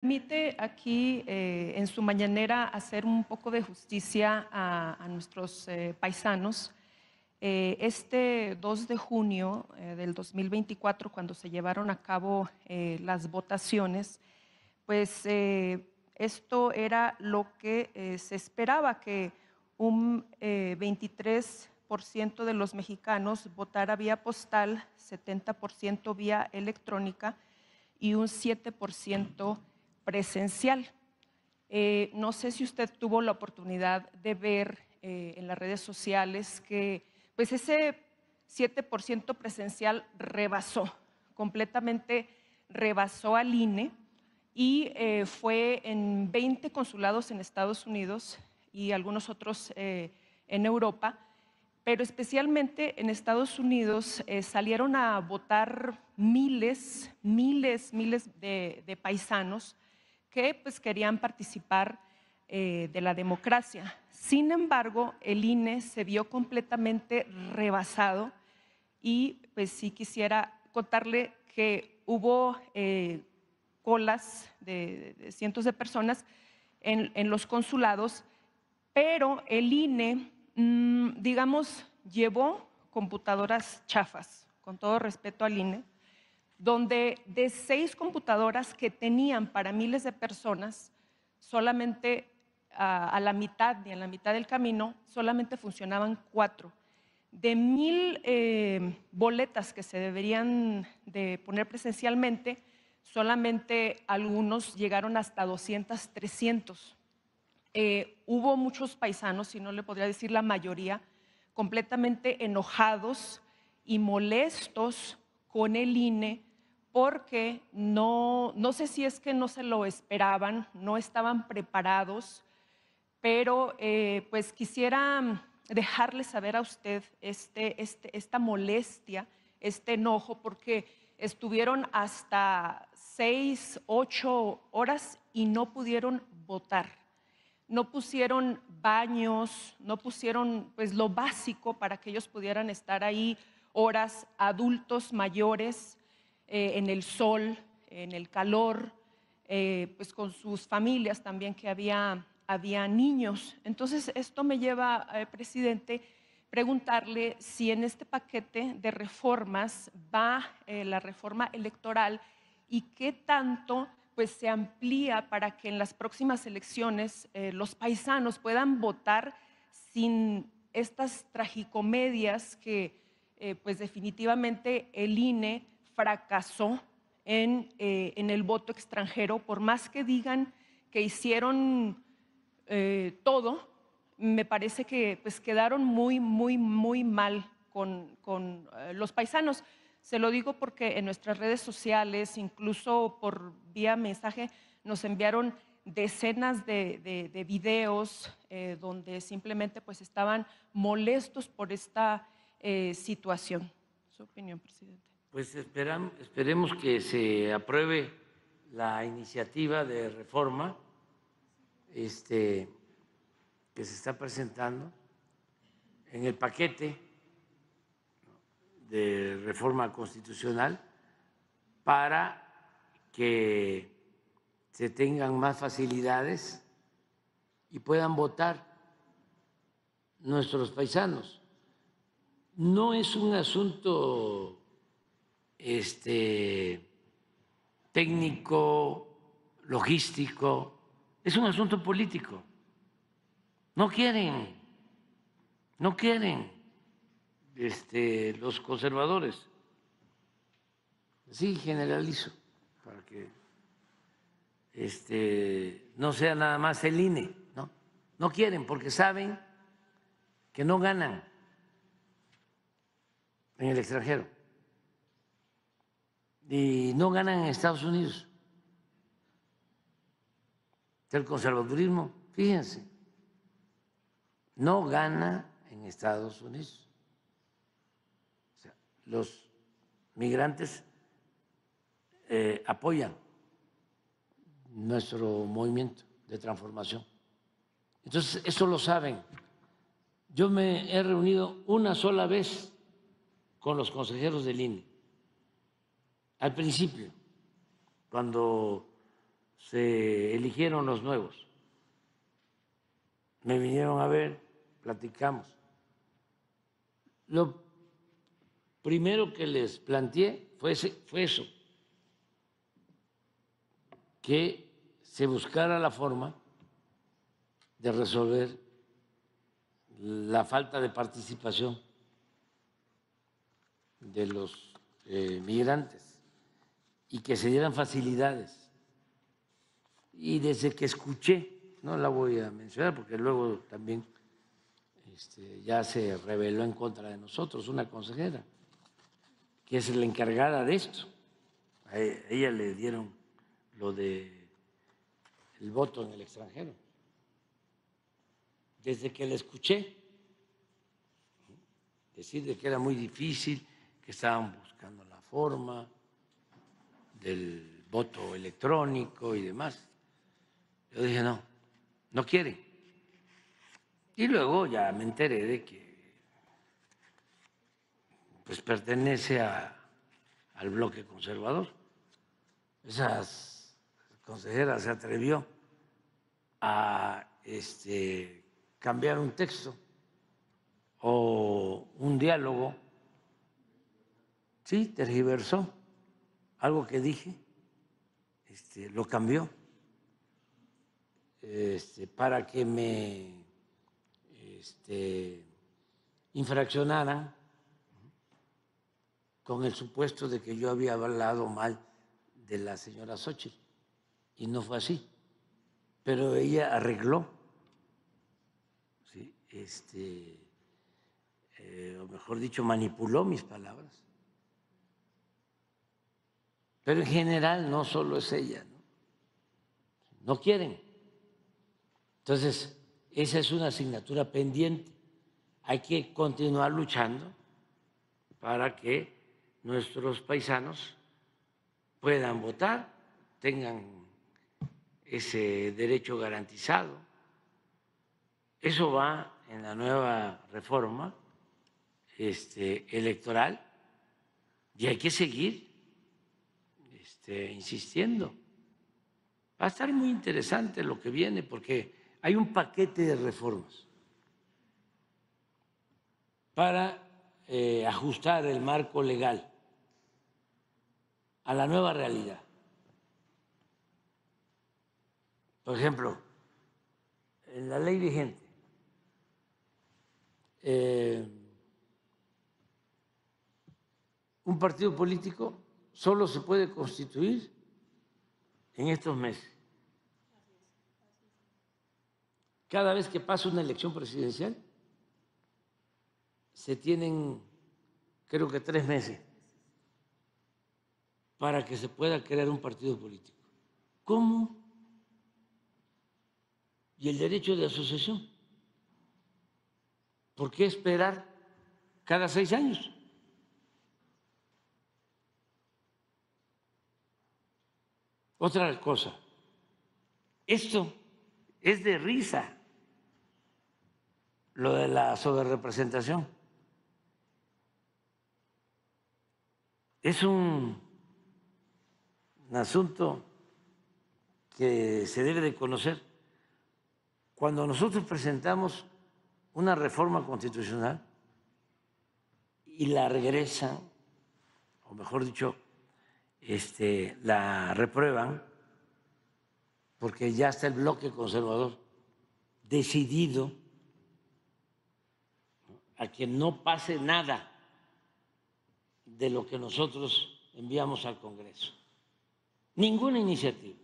permite aquí eh, en su mañanera hacer un poco de justicia a, nuestros eh, paisanos. Eh, este 2 de junio del 2024, cuando se llevaron a cabo las votaciones, pues esto era lo que se esperaba, que un 23% de los mexicanos votara vía postal, 70% vía electrónica y un 7% presencial. Eh, no sé si usted tuvo la oportunidad de ver eh, en las redes sociales que pues ese 7% presencial rebasó, completamente rebasó al INE y eh, fue en 20 consulados en Estados Unidos y algunos otros en Europa, pero especialmente en Estados Unidos salieron a votar miles, miles, miles de, de paisanos que pues, querían participar eh, de la democracia. Sin embargo, el INE se vio completamente rebasado y pues sí quisiera contarle que hubo eh, colas de, cientos de personas en, los consulados, pero el INE, mm, digamos, llevó computadoras chafas, con todo respeto al INE, donde de seis computadoras que tenían para miles de personas, solamente ah, a, la mitad ni en la mitad del camino, solamente funcionaban cuatro. De mil eh, boletas que se deberían de poner presencialmente, solamente algunos llegaron hasta 200, 300. Eh, hubo muchos paisanos, si no le podría decir la mayoría, completamente enojados y molestos con el INE porque no, no sé si es que no se lo esperaban, no estaban preparados, pero eh, pues quisiera dejarle saber a usted este, este, esta molestia, este enojo, porque estuvieron hasta seis, ocho horas y no pudieron votar. No pusieron baños, no pusieron pues lo básico para que ellos pudieran estar ahí horas, adultos mayores, eh, en el sol, en el calor, eh, pues con sus familias también que había, había niños. Entonces esto me lleva, eh, presidente, preguntarle si en este paquete de reformas va eh, la reforma electoral y qué tanto pues se amplía para que en las próximas elecciones los paisanos puedan votar sin estas tragicomedias que pues definitivamente el INE fracasó eh, en, el voto extranjero, por más que digan que hicieron eh, todo, me parece que pues quedaron muy, muy, muy mal con, eh, los paisanos. Se lo digo porque en nuestras redes sociales, incluso por vía mensaje, nos enviaron decenas de, de, videos donde simplemente pues estaban molestos por esta situación. Su opinión, presidente. Pues esperemos que se apruebe la iniciativa de reforma este, que se está presentando en el paquete de reforma constitucional para que se tengan más facilidades y puedan votar nuestros paisanos. No es un asunto este, técnico, logístico, es un asunto político. No quieren, no quieren este, los conservadores. Sí, generalizo, para que este, no sea nada más el INE, ¿no? No quieren porque saben que no ganan en el extranjero y no ganan en Estados Unidos. El conservadurismo, fíjense, no gana en Estados Unidos. los migrantes eh, apoyan nuestro movimiento de transformación. Entonces, eso lo saben. Yo me he reunido una sola vez con los consejeros del INE al principio, cuando se eligieron los nuevos. Me vinieron a ver, platicamos. Lo primero que les planteé fue, eso, que se buscara la forma de resolver la falta de participación de los eh, migrantes y que se dieran facilidades. Y desde que escuché, no la voy a mencionar porque luego también este, ya se reveló en contra de nosotros una consejera, que es la encargada de esto. E, a ella le dieron lo de el voto en el extranjero. Desde que la escuché decir que era muy difícil, que estaban buscando la forma, del voto electrónico y demás. Yo dije, no, no quiere. Y luego ya me enteré de que pues pertenece al bloque conservador. Esa consejera se atrevió a este, cambiar un texto o un diálogo. Sí, tergiversó algo que dije, este, lo cambió este, para que me este, infraccionara con el supuesto de que yo había hablado mal de la señora Xochitl. Y no fue así. Pero ella arregló, eh, o mejor dicho, manipuló mis palabras pero en general no solo es ella. No, no quieren. Entonces, esa es una asignatura pendiente. Hay que continuar luchando para que nuestros paisanos puedan votar, tengan ese derecho garantizado. Eso va en la nueva reforma este, electoral y hay que seguir este, insistiendo. Va a estar muy interesante lo que viene porque hay un paquete de reformas para eh, ajustar el marco legal a la nueva realidad. Por ejemplo, en la ley vigente, eh, un partido político solo se puede constituir en estos meses. Cada vez que pasa una elección presidencial, se tienen creo que tres meses para que se pueda crear un partido político. ¿Cómo? Y el derecho de asociación. ¿Por qué esperar cada seis años? Otra cosa, esto es de risa, lo de la sobrerepresentación. Es un, asunto que se debe de conocer. Cuando nosotros presentamos una reforma constitucional y la regresa, o mejor dicho, este, la reprueban porque ya está el bloque conservador decidido a que no pase nada de lo que nosotros enviamos al Congreso. Ninguna iniciativa.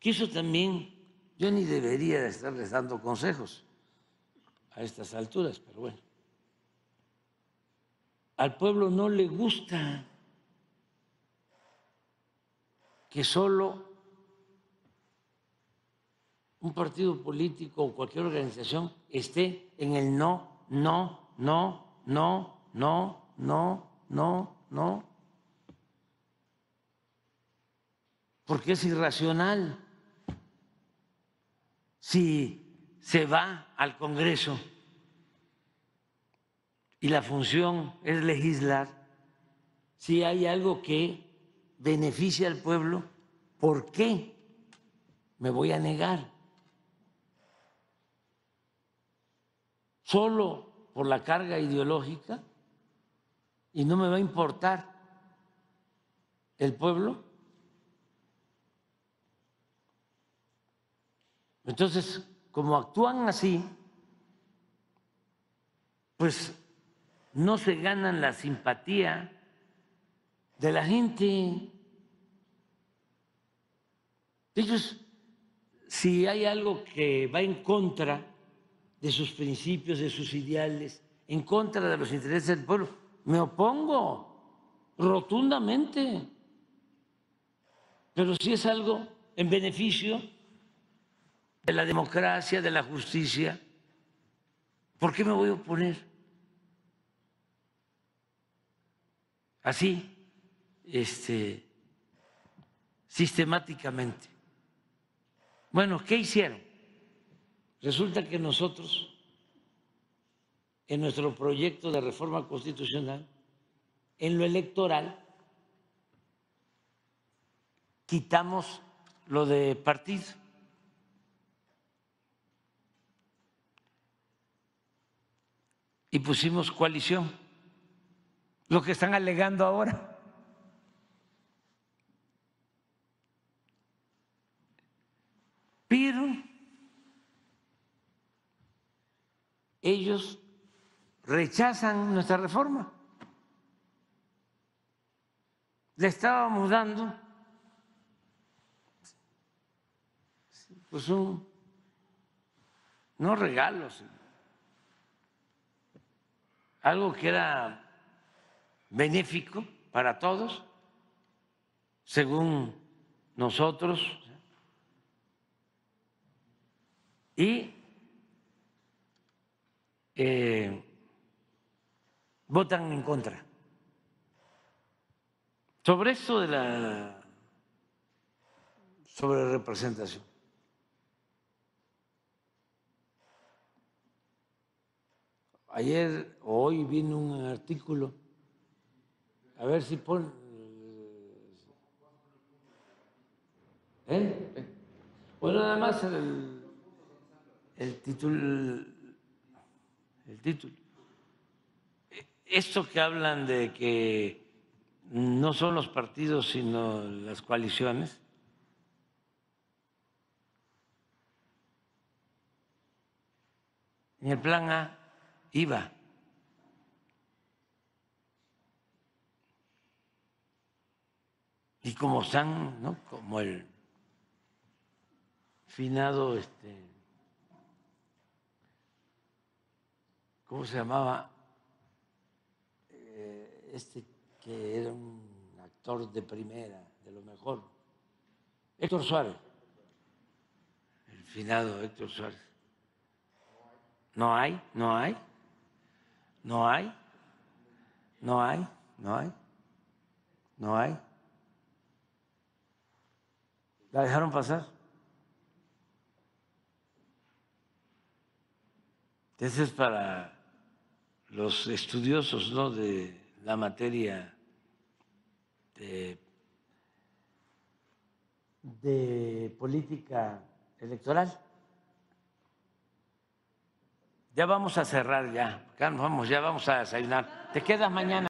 Que también yo ni debería de estarles dando consejos a estas alturas, pero bueno. Al pueblo no le gusta que solo un partido político o cualquier organización esté en el no, no, no, no, no, no, no, no. Porque es irracional. Si se va al Congreso y la función es legislar, si hay algo que beneficia al pueblo, ¿por qué me voy a negar? Solo por la carga ideológica y no me va a importar el pueblo. Entonces, como actúan así, pues no se ganan la simpatía de la gente. Ellos, si hay algo que va en contra de sus principios, de sus ideales, en contra de los intereses del pueblo, me opongo rotundamente. Pero si es algo en beneficio de la democracia, de la justicia, ¿por qué me voy a oponer? Así, este, sistemáticamente. Bueno, ¿qué hicieron? Resulta que nosotros, en nuestro proyecto de reforma constitucional, en lo electoral, quitamos lo de partido. Y pusimos coalición, lo que están alegando ahora. ellos rechazan nuestra reforma. Le estábamos dando pues un no regalos, algo que era benéfico para todos, según nosotros, y eh, votan en contra. Sobre eso de la sobre representación. Ayer o hoy vino un artículo, a ver si pon... ¿Eh? Bueno, nada más el, el título el título. Esto que hablan de que no son los partidos sino las coaliciones, en el plan A iba. Y como están, ¿no? Como el finado este ¿cómo se llamaba? Eh, este que era un actor de primera, de lo mejor. Héctor Suárez. El finado Héctor Suárez. No hay, no hay, no hay, no hay, no hay, no hay. ¿La dejaron pasar? Ese es para los estudiosos ¿no? de la materia de, política electoral. Ya vamos a cerrar ya, vamos, ya vamos a desayunar. Te quedas mañana.